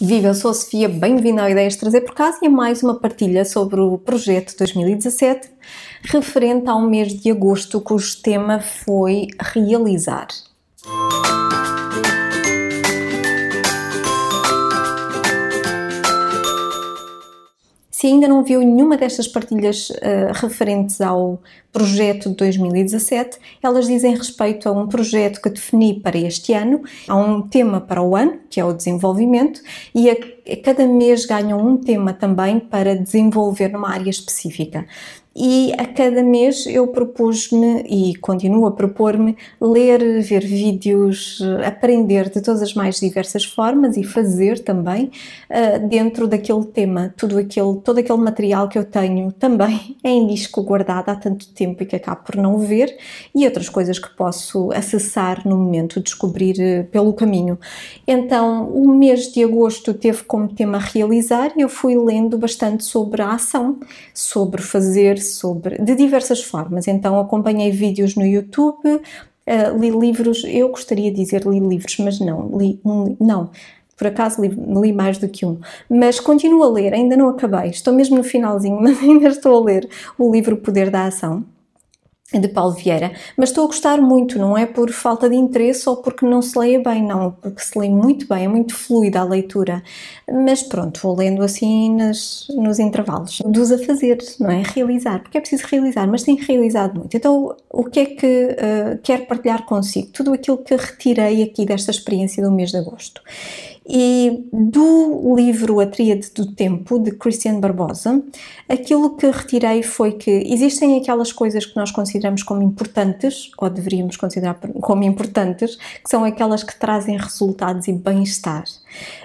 Viva, eu sou a Sofia, bem-vinda ao Ideias Trazer por Casa e a mais uma partilha sobre o projeto 2017, referente ao mês de agosto, cujo tema foi Realizar. Se ainda não viu nenhuma destas partilhas uh, referentes ao projeto de 2017, elas dizem respeito a um projeto que defini para este ano, há um tema para o ano, que é o desenvolvimento, e a, a cada mês ganham um tema também para desenvolver numa área específica e a cada mês eu propus-me e continuo a propor-me ler, ver vídeos, aprender de todas as mais diversas formas e fazer também ah, dentro daquele tema, tudo aquele, todo aquele material que eu tenho também é em disco guardado há tanto tempo e que acabo por não ver e outras coisas que posso acessar no momento, descobrir ah, pelo caminho. Então, o mês de agosto teve como tema realizar e eu fui lendo bastante sobre a ação, sobre fazer sobre, de diversas formas. Então, acompanhei vídeos no YouTube, uh, li livros, eu gostaria de dizer li livros, mas não, li um, não. Por acaso li, li, mais do que um, mas continuo a ler, ainda não acabei, estou mesmo no finalzinho, mas ainda estou a ler o livro Poder da Ação, de Paulo Vieira, mas estou a gostar muito, não é por falta de interesse ou porque não se leia bem, não, porque se lê muito bem, é muito fluida a leitura, mas pronto, vou lendo assim nos intervalos dos fazer, não é? Realizar, porque é preciso realizar, mas tenho realizado muito. Então, o que é que uh, quero partilhar consigo? Tudo aquilo que retirei aqui desta experiência do mês de agosto. E do livro A Tríade do Tempo, de Christian Barbosa, aquilo que retirei foi que existem aquelas coisas que nós consideramos como importantes, ou deveríamos considerar como importantes, que são aquelas que trazem resultados e bem-estar.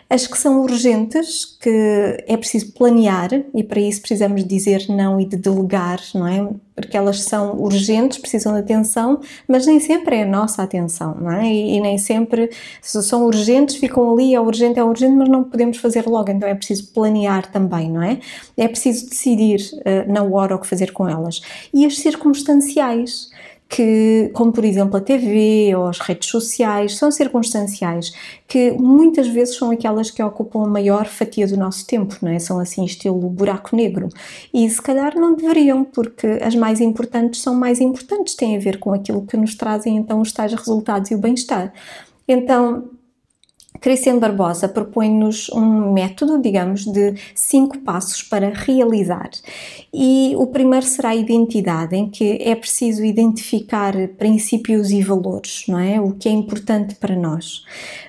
As que são urgentes, que é preciso planear, e para isso precisamos dizer não e de delegar, não é? Porque elas são urgentes, precisam de atenção, mas nem sempre é a nossa atenção, não é? E, e nem sempre se são urgentes, ficam ali, é urgente, é urgente, mas não podemos fazer logo, então é preciso planear também, não é? É preciso decidir uh, na hora o que fazer com elas. E as circunstanciais que, como por exemplo a TV ou as redes sociais, são circunstanciais que muitas vezes são aquelas que ocupam a maior fatia do nosso tempo, não é? São assim estilo buraco negro. E se calhar não deveriam, porque as mais importantes são mais importantes, têm a ver com aquilo que nos trazem então os tais resultados e o bem-estar. Então, Crescendo Barbosa propõe-nos um método, digamos, de cinco passos para realizar. E o primeiro será a identidade, em que é preciso identificar princípios e valores, não é? O que é importante para nós.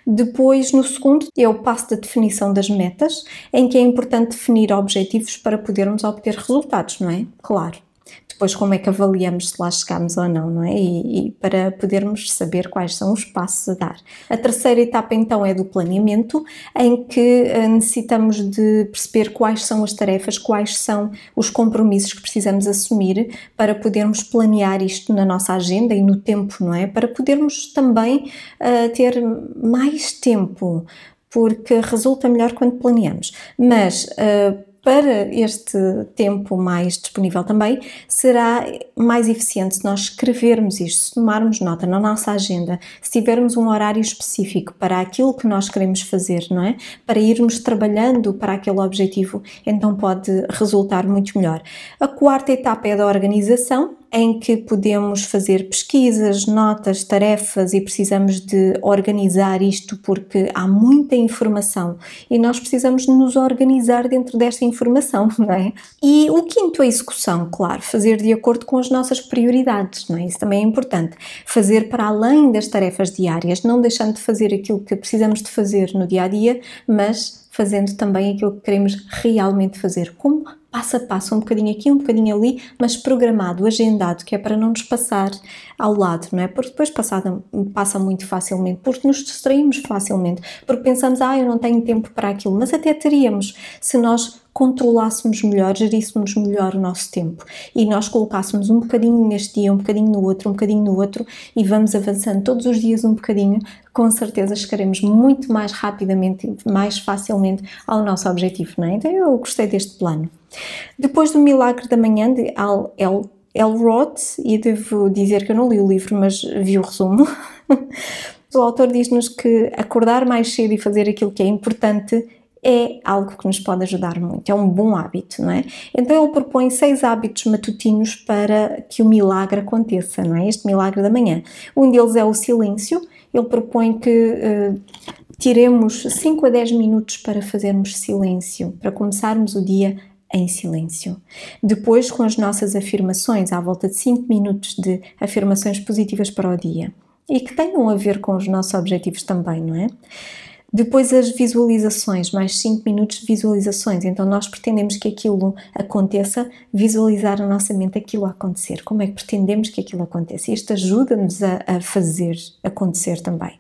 Depois, no segundo, é o passo da definição das metas, em que é importante definir objetivos para podermos obter resultados, não é? Claro. Depois, como é que avaliamos se lá chegamos ou não, não é? E, e para podermos saber quais são os passos a dar. A terceira etapa, então, é do planeamento, em que eh, necessitamos de perceber quais são as tarefas, quais são os compromissos que precisamos assumir para podermos planear isto na nossa agenda e no tempo, não é? Para podermos também uh, ter mais tempo porque resulta melhor quando planeamos. Mas uh, para este tempo mais disponível também, será mais eficiente se nós escrevermos isto, se tomarmos nota na nossa agenda, se tivermos um horário específico para aquilo que nós queremos fazer, não é? Para irmos trabalhando para aquele objetivo, então pode resultar muito melhor. A quarta etapa é da organização, em que podemos fazer pesquisas, notas, tarefas e precisamos de organizar isto porque há muita informação e nós precisamos nos organizar dentro desta informação, não é? E o quinto é a execução, claro, fazer de acordo com as nossas prioridades, não é? Isso também é importante. Fazer para além das tarefas diárias, não deixando de fazer aquilo que precisamos de fazer no dia a dia, mas fazendo também aquilo que queremos realmente fazer, como passo a passo, um bocadinho aqui, um bocadinho ali, mas programado, agendado, que é para não nos passar ao lado, não é? Porque depois passada, passa muito facilmente, porque nos distraímos facilmente, porque pensamos, ah, eu não tenho tempo para aquilo, mas até teríamos se nós controlássemos melhor, geríssemos melhor o nosso tempo e nós colocássemos um bocadinho neste dia, um bocadinho no outro, um bocadinho no outro e vamos avançando todos os dias um bocadinho, com certeza chegaremos muito mais rapidamente, mais facilmente ao nosso objetivo, não é? Então eu gostei deste plano. Depois do Milagre da Manhã, de Al El Elrod, e devo dizer que eu não li o livro, mas vi o resumo. o autor diz-nos que acordar mais cedo e fazer aquilo que é importante é algo que nos pode ajudar muito, é um bom hábito, não é? Então ele propõe seis hábitos matutinos para que o milagre aconteça, não é? Este milagre da manhã. Um deles é o silêncio, ele propõe que uh, tiremos 5 a 10 minutos para fazermos silêncio, para começarmos o dia em silêncio. Depois, com as nossas afirmações, à volta de 5 minutos de afirmações positivas para o dia e que tenham a ver com os nossos objetivos também, não é? Depois as visualizações, mais 5 minutos de visualizações. Então nós pretendemos que aquilo aconteça, visualizar na nossa mente aquilo a acontecer. Como é que pretendemos que aquilo aconteça? Isto ajuda-nos a, a fazer acontecer também.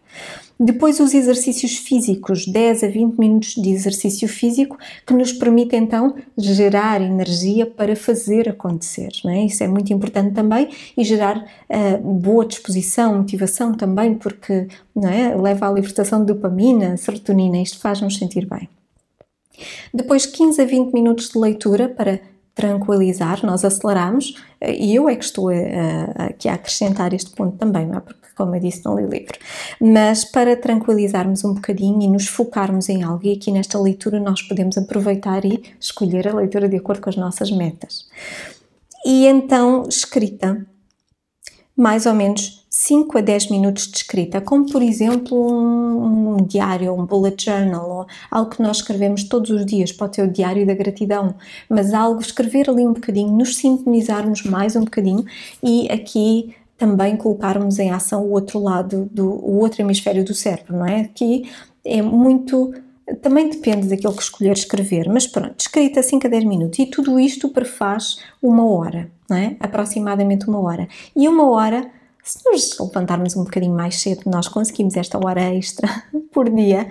Depois, os exercícios físicos, 10 a 20 minutos de exercício físico, que nos permite então gerar energia para fazer acontecer. É? Isso é muito importante também e gerar uh, boa disposição, motivação também, porque é? leva à libertação de dopamina, serotonina, isto faz-nos sentir bem. Depois, 15 a 20 minutos de leitura para tranquilizar, nós aceleramos, eh, e eu é que estou eh, aqui a, acrescentar este ponto também, é? porque como eu disse, não li o livro. Mas para tranquilizarmos um bocadinho e nos focarmos em algo, e aqui nesta leitura nós podemos aproveitar e escolher a leitura de acordo com as nossas metas. E então, escrita, mais ou menos 5 a 10 minutos de escrita, como por exemplo um, um, diário, um bullet journal, ou algo que nós escrevemos todos os dias, pode ser o diário da gratidão, mas algo, escrever ali um bocadinho, nos sintonizarmos mais um bocadinho e aqui também colocarmos em ação o outro lado, do, o outro hemisfério do cérebro, não é? Aqui é muito. Também depende daquilo que escolher escrever, mas pronto, escrita 5 a 10 minutos e tudo isto prefaz uma hora, não é? Aproximadamente uma hora. E uma hora se nos levantarmos um bocadinho mais cedo, nós conseguimos esta hora extra por dia,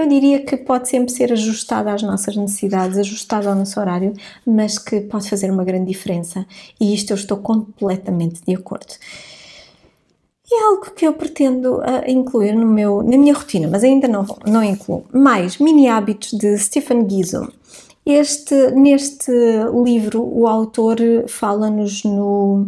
eu diria que pode sempre ser ajustada às nossas necessidades, ajustada ao nosso horário, mas que pode fazer uma grande diferença. E isto eu estou completamente de acordo. E é algo que eu pretendo uh, incluir no meu, na minha rotina, mas ainda não, não incluo. Mais, mini hábitos de Stephen Gizum. Este, neste livro, o autor fala-nos no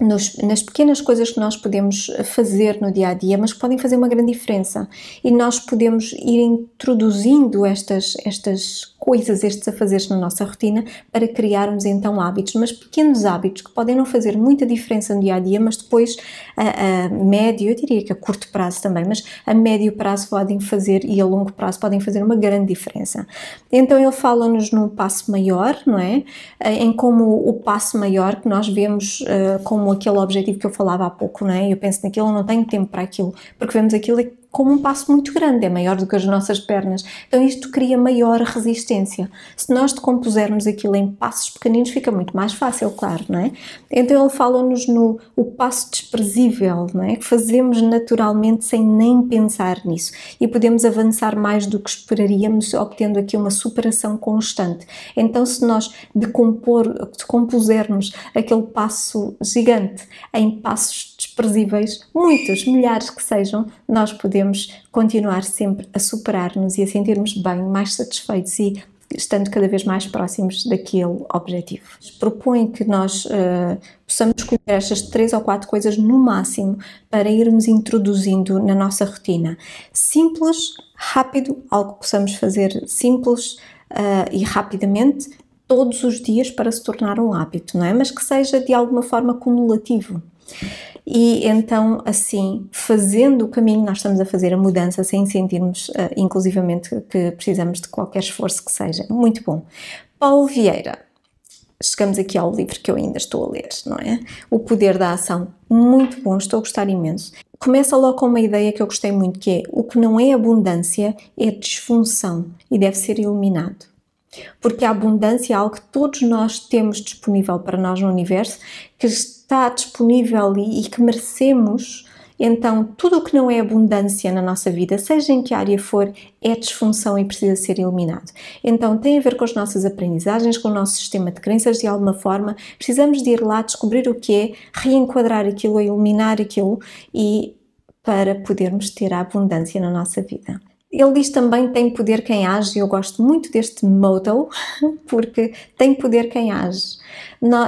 nos, nas pequenas coisas que nós podemos fazer no dia a dia, mas que podem fazer uma grande diferença. E nós podemos ir introduzindo estas, estas coisas, estes afazeres na nossa rotina, para criarmos então hábitos, mas pequenos hábitos que podem não fazer muita diferença no dia a dia, mas depois a, a médio, eu diria que a curto prazo também, mas a médio prazo podem fazer e a longo prazo podem fazer uma grande diferença. Então ele fala-nos num passo maior, não é? Eh, em como o passo maior que nós vemos uh, como aquele objetivo que eu falava há pouco, não é? Eu penso naquilo, eu não tenho tempo para aquilo, porque vemos aquilo como um passo muito grande, é maior do que as nossas pernas. Então isto cria maior resistência. Se nós decompusermos aquilo em passos pequeninos, fica muito mais fácil, claro, não é? Então ele fala-nos no o passo desprezível, não é? Que fazemos naturalmente sem nem pensar nisso e podemos avançar mais do que esperaríamos, obtendo aqui uma superação constante. Então se nós decompor, decompusermos aquele passo gigante em passos desprezíveis, muitos, milhares que sejam, nós podemos podemos continuar sempre a superar-nos e a sentirmos bem, mais satisfeitos e estando cada vez mais próximos daquele objetivo. Propõe que nós uh, possamos escolher estas três ou quatro coisas no máximo para irmos introduzindo na nossa rotina. Simples, rápido, algo que possamos fazer simples uh, e rapidamente todos os dias para se tornar um hábito, não é? Mas que seja de alguma forma cumulativo. E então, assim, fazendo o caminho, nós estamos a fazer a mudança sem sentirmos, uh, inclusivamente, que precisamos de qualquer esforço que seja. Muito bom. Paulo Vieira. Chegamos aqui ao livro que eu ainda estou a ler, não é? O Poder da Ação. Muito bom, estou a gostar imenso. Começa logo com uma ideia que eu gostei muito, que é o que não é abundância é disfunção e deve ser eliminado. Porque a abundância é algo que todos nós temos disponível para nós no universo, que está disponível e, e que merecemos. Então, tudo o que não é abundância na nossa vida, seja em que área for, é disfunção e precisa ser eliminado. Então, tem a ver com as nossas aprendizagens, com o nosso sistema de crenças, de alguma forma. Precisamos de ir lá descobrir o que é, reenquadrar aquilo, eliminar aquilo e para podermos ter a abundância na nossa vida. Ele diz também tem poder quem age, e eu gosto muito deste motto, porque tem poder quem age.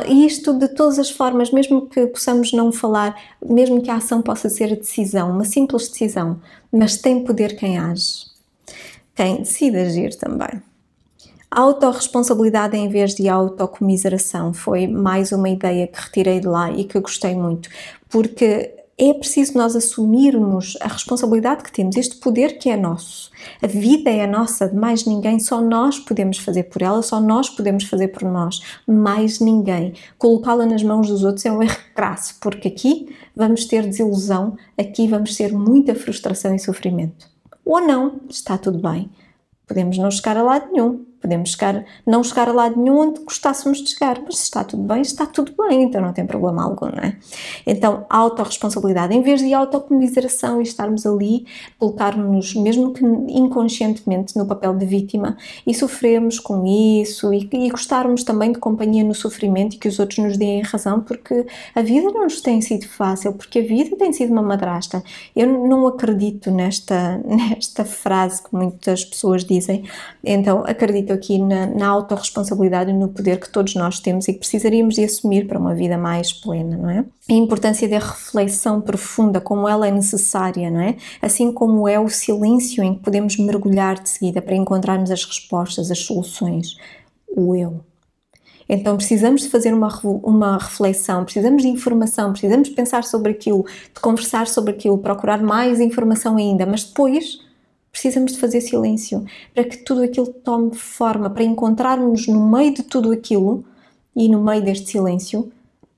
E isto de todas as formas, mesmo que possamos não falar, mesmo que a ação possa ser a decisão, uma simples decisão, mas tem poder quem age. Quem decide agir também. Autoresponsabilidade em vez de autocomiseração foi mais uma ideia que retirei de lá e que gostei muito, porque é preciso nós assumirmos a responsabilidade que temos, este poder que é nosso. A vida é a nossa, de mais ninguém, só nós podemos fazer por ela, só nós podemos fazer por nós, mais ninguém. Colocá-la nas mãos dos outros é um erro crasso, porque aqui vamos ter desilusão, aqui vamos ter muita frustração e sofrimento. Ou não, está tudo bem. Podemos não chegar a lado nenhum, Podemos chegar, não chegar a lado nenhum onde gostássemos de chegar, mas se está tudo bem, está tudo bem, então não tem problema algum, não é? Então, autorresponsabilidade, em vez de autocomiseração e estarmos ali, colocarmos-nos, mesmo que inconscientemente, no papel de vítima e sofremos com isso e, e gostarmos também de companhia no sofrimento e que os outros nos deem razão, porque a vida não nos tem sido fácil, porque a vida tem sido uma madrasta. Eu não acredito nesta, nesta frase que muitas pessoas dizem, então acredito aqui na, na autorresponsabilidade e no poder que todos nós temos e que precisaríamos de assumir para uma vida mais plena, não é? A importância da reflexão profunda, como ela é necessária, não é? Assim como é o silêncio em que podemos mergulhar de seguida para encontrarmos as respostas, as soluções, o eu. Então precisamos de fazer uma, uma reflexão, precisamos de informação, precisamos de pensar sobre aquilo, de conversar sobre aquilo, procurar mais informação ainda, mas depois Precisamos de fazer silêncio para que tudo aquilo tome forma, para encontrarmos no meio de tudo aquilo e no meio deste silêncio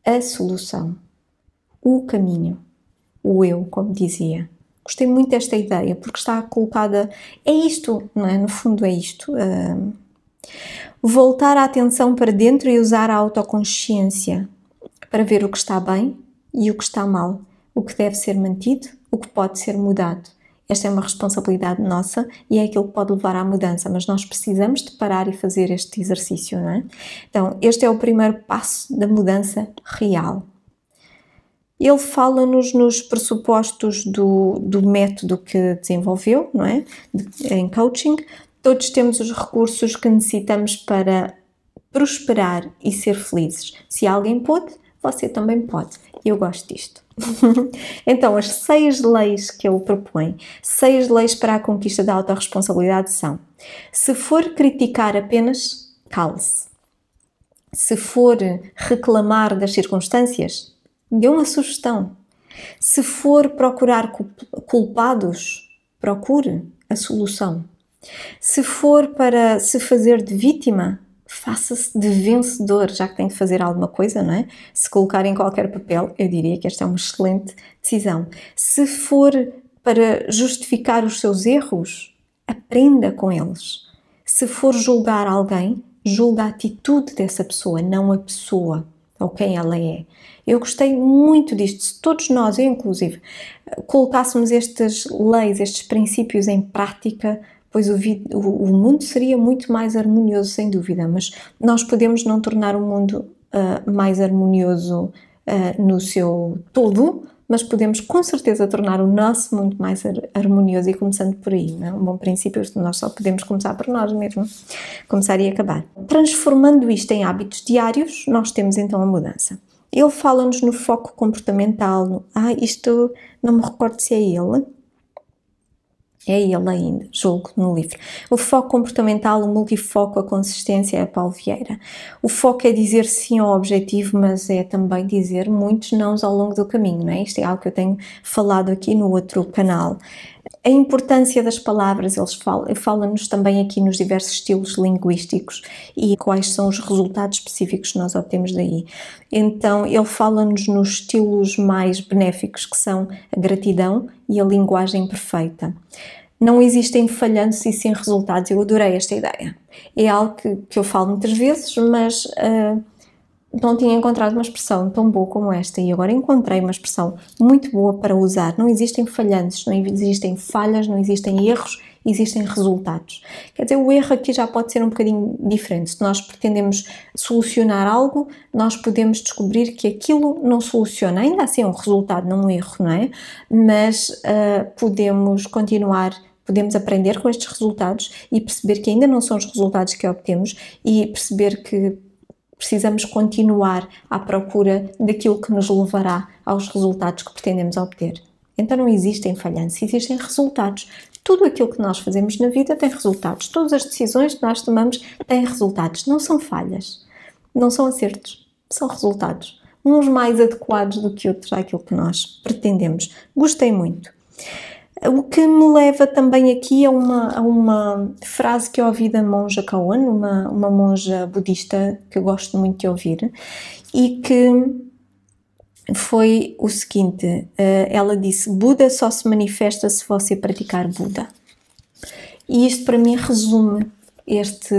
a solução, o caminho, o eu, como dizia. Gostei muito desta ideia porque está colocada. É isto, não é? No fundo, é isto. Uh, voltar a atenção para dentro e usar a autoconsciência para ver o que está bem e o que está mal, o que deve ser mantido, o que pode ser mudado esta é uma responsabilidade nossa e é aquilo que pode levar à mudança, mas nós precisamos de parar e fazer este exercício, não é? Então, este é o primeiro passo da mudança real. Ele fala-nos nos pressupostos do, do método que desenvolveu, não é? em coaching. Todos temos os recursos que necessitamos para prosperar e ser felizes. Se alguém pode, você também pode. Eu gosto disto. então, as seis leis que ele propõe, seis leis para a conquista da autorresponsabilidade são: se for criticar apenas, cale-se. Se for reclamar das circunstâncias, dê uma sugestão. Se for procurar culpados, procure a solução. Se for para se fazer de vítima, faça-se de vencedor, já que tem de fazer alguma coisa, não é? Se colocar em qualquer papel, eu diria que esta é uma excelente decisão. Se for para justificar os seus erros, aprenda com eles. Se for julgar alguém, julga a atitude dessa pessoa, não a pessoa ou quem ela é. Eu gostei muito disto. Se todos nós, eu inclusive, colocássemos estas leis, estes princípios em prática, pois o, o, o mundo seria muito mais harmonioso, sem dúvida, mas nós podemos não tornar o mundo uh, mais harmonioso uh, no seu todo, mas podemos com certeza tornar o nosso mundo mais harmonioso e começando por aí, não é? Um bom princípio, nós só podemos começar por nós mesmos, começar e acabar. Transformando isto em hábitos diários, nós temos então a mudança. Ele fala-nos no foco comportamental, no, ah, isto não me recordo se é ele, é ele ainda, julgo, no livro. O foco comportamental, o multifoco, a consistência é a Paulo Vieira. O foco é dizer sim ao objetivo, mas é também dizer muitos nãos ao longo do caminho, não é? Isto é algo que eu tenho falado aqui no outro canal. A importância das palavras, eles falam-nos também aqui nos diversos estilos linguísticos e quais são os resultados específicos que nós obtemos daí. Então, ele fala-nos nos estilos mais benéficos, que são a gratidão e a linguagem perfeita não existem falhanços e sim resultados. Eu adorei esta ideia. É algo que, que eu falo muitas vezes, mas uh, não tinha encontrado uma expressão tão boa como esta e agora encontrei uma expressão muito boa para usar. Não existem falhantes, não existem falhas, não existem erros, existem resultados. Quer dizer, o erro aqui já pode ser um bocadinho diferente. Se nós pretendemos solucionar algo, nós podemos descobrir que aquilo não soluciona. Ainda assim é um resultado, não um erro, não é? Mas uh, podemos continuar podemos aprender com estes resultados e perceber que ainda não são os resultados que obtemos e perceber que precisamos continuar à procura daquilo que nos levará aos resultados que pretendemos obter. Então não existem falhanças, existem resultados. Tudo aquilo que nós fazemos na vida tem resultados. Todas as decisões que nós tomamos têm resultados. Não são falhas, não são acertos, são resultados. Uns mais adequados do que outros àquilo que nós pretendemos. Gostei muito. O que me leva também aqui a uma, a uma frase que eu ouvi da monja Kaon, uma, uma monja budista que eu gosto muito de ouvir, e que foi o seguinte: eh, ela disse, Buda só se manifesta se você praticar Buda. E isto para mim resume este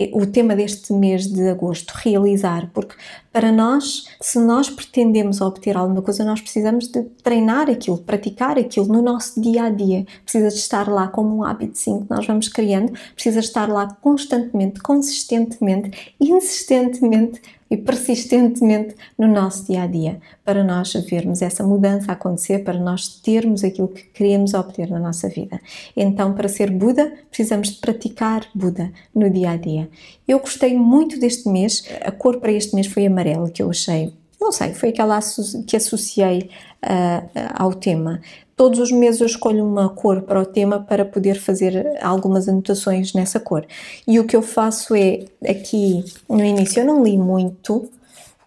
é o tema deste mês de agosto, realizar, porque para nós, se nós pretendemos obter alguma coisa, nós precisamos de treinar aquilo, praticar aquilo no nosso dia a dia. Precisa de estar lá como um hábito sim que nós vamos criando, precisa estar lá constantemente, consistentemente, insistentemente e persistentemente no nosso dia a dia, para nós vermos essa mudança acontecer, para nós termos aquilo que queremos obter na nossa vida. Então, para ser Buda, precisamos de praticar Buda no dia a dia. Eu gostei muito deste mês, a cor para este mês foi amarelo, que eu achei não sei, foi aquela que associei uh, ao tema. Todos os meses eu escolho uma cor para o tema para poder fazer algumas anotações nessa cor. E o que eu faço é, aqui no início eu não li muito,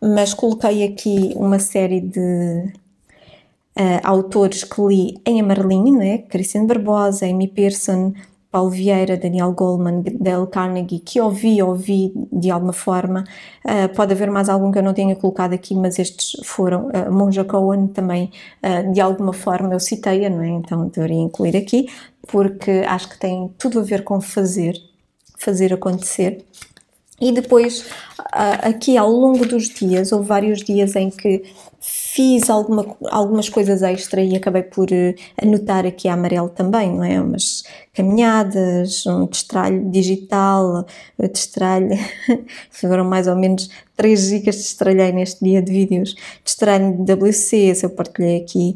mas coloquei aqui uma série de uh, autores que li em amarelinho, né? Christian Barbosa, Amy Pearson, Paulo Vieira, Daniel Goleman, Dale Carnegie, que ouvi, ouvi de alguma forma. Uh, pode haver mais algum que eu não tenha colocado aqui, mas estes foram. Uh, Monja Cohen também, uh, de alguma forma, eu citei-a, não é? Então deveria incluir aqui, porque acho que tem tudo a ver com fazer, fazer acontecer. E depois, ah, aqui ao longo dos dias, houve vários dias em que fiz alguma, algumas coisas extra e acabei por eh, anotar aqui a amarelo também, não é? Umas caminhadas, um destralho digital, eh, destralho. Foram mais ou menos 3 gigas que destralhei neste dia de vídeos. Destralho de WC, se eu partilhei aqui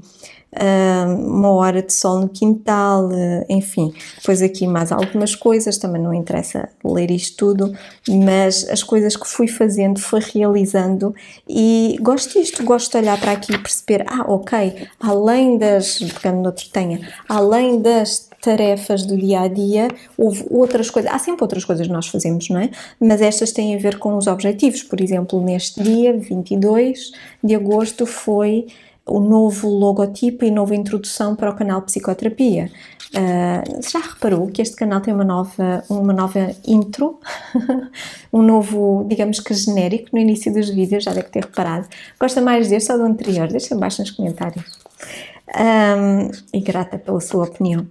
uma hora de sol no quintal, eh, enfim. Depois aqui mais algumas coisas, também não interessa ler isto tudo, mas as coisas que fui fazendo, fui realizando e gosto disto, gosto de olhar para aqui e perceber, ah, ok, além das, pegando no outro tenha, além das tarefas do dia a dia, houve outras coisas, há sempre outras coisas que nós fazemos, não é? Mas estas têm a ver com os objetivos, por exemplo, neste dia 22 de agosto foi o novo logotipo e nova introdução para o canal Psicoterapia. Uh, já reparou que este canal tem uma nova, uma nova intro, um novo, digamos que genérico no início dos vídeos, já deve ter reparado. Gosta mais deste ou do anterior? Deixa abaixo nos comentários. Um, ah, e grata pela sua opinião.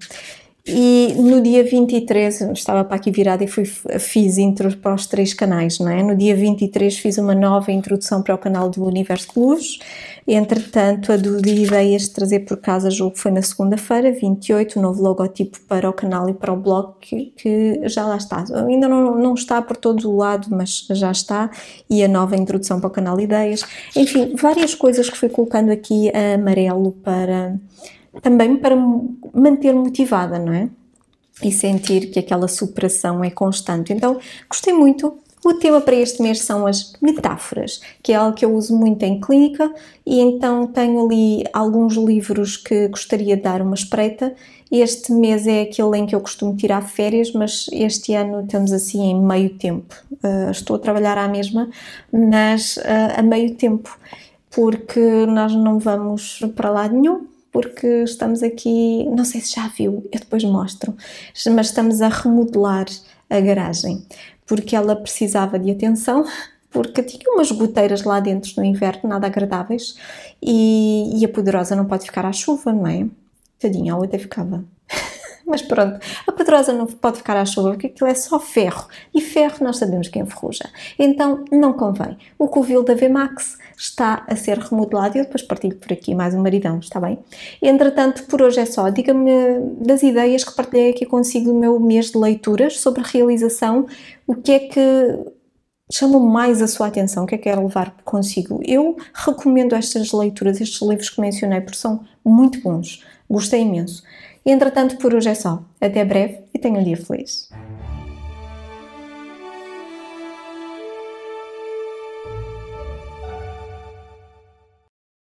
E no dia 23, estava para aqui virada e fui, fiz intros para os três canais, não é? No dia 23 fiz uma nova introdução para o canal do Universo Luz. Entretanto, a do de Ideias de Trazer por Casa, julgo que foi na segunda-feira, 28, o um novo logotipo para o canal e para o blog, que, que já lá está. Ainda não, não está por todo o lado, mas já está. E a nova introdução para o canal Ideias. Enfim, várias coisas que fui colocando aqui a amarelo para também para me manter motivada, não é? E sentir que aquela superação é constante. Então, gostei muito. O tema para este mês são as metáforas, que é algo que eu uso muito em clínica, e então tenho ali alguns livros que gostaria de dar uma espreita. Este mês é aquele em que eu costumo tirar férias, mas este ano estamos assim em meio tempo. Uh, estou a trabalhar à mesma, mas uh, a meio tempo, porque nós não vamos para lá nenhum porque estamos aqui, não sei se já viu, eu depois mostro, mas estamos a remodelar a garagem, porque ela precisava de atenção, porque tinha umas goteiras lá dentro no inverno, nada agradáveis, e, e a poderosa não pode ficar à chuva, não é? Tadinha, a outra ficava. Mas pronto, a pedrosa não pode ficar à chuva porque aquilo é só ferro e ferro nós sabemos que enferruja. Então não convém. O covil da VMAX está a ser remodelado e eu depois partilho por aqui mais um maridão, está bem? Entretanto, por hoje é só. Diga-me das ideias que partilhei aqui consigo no meu mês de leituras sobre realização, o que é que chamou mais a sua atenção, o que é que quer levar consigo. Eu recomendo estas leituras, estes livros que mencionei, porque são muito bons, gostei imenso. E entretanto, por hoje é só. Até breve e tenha um dia feliz.